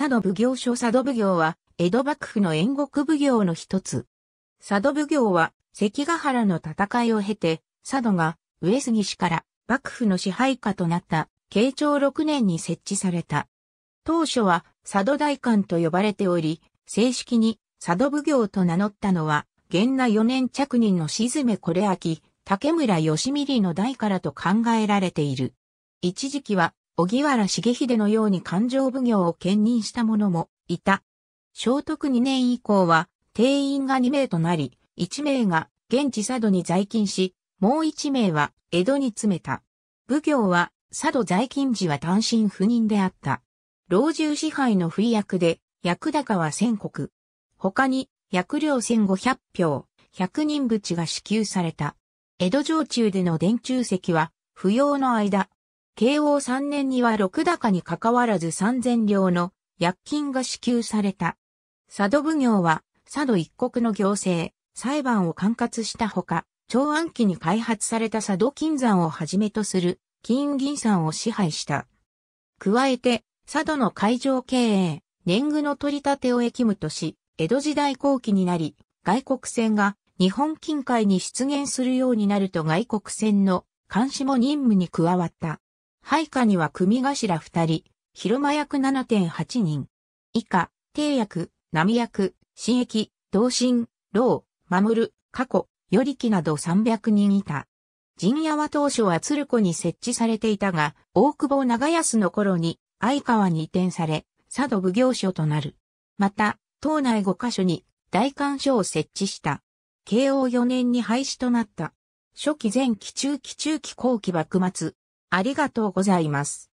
佐渡奉行所佐渡奉行は、江戸幕府の縁国奉行の一つ。佐渡奉行は、関ヶ原の戦いを経て、佐渡が上杉氏から幕府の支配下となった慶長6年に設置された。当初は佐渡大官と呼ばれており、正式に佐渡奉行と名乗ったのは、元那4年着任の静めこれ秋、竹村義美の代からと考えられている。一時期は木原重秀のように勘定奉行を兼任した者もいた。聖徳2年以降は、定員が2名となり、1名が現地佐渡に在勤し、もう1名は江戸に詰めた。奉行は佐渡在勤時は単身赴任であった。老中支配の不意役で、役高は1000国。他に、役料1500票、100人が支給された。江戸城中での電柱席は、不要の間、慶応3年には6高に関わらず3000両の薬金が支給された。佐渡奉行は、佐渡一国の行政、裁判を管轄したほか、長安期に開発された佐渡金山をはじめとする金銀山を支配した。加えて、佐渡の海上経営、年貢の取り立てを役務とし、江戸時代後期になり、外国船が日本近海に出現するようになると外国船の監視も任務に加わった。配下には組頭二人、広間役7.8人。以下、定役、波役、新役、同心、老、守、過去、よりなど300人いた。陣屋は当初は鶴子に設置されていたが、大久保長安の頃に、相川に移転され、佐渡奉行所となる。また、島内5カ所に大官所を設置した。慶応4年に廃止となった。初期前期中期中期後期幕末、ありがとうございます。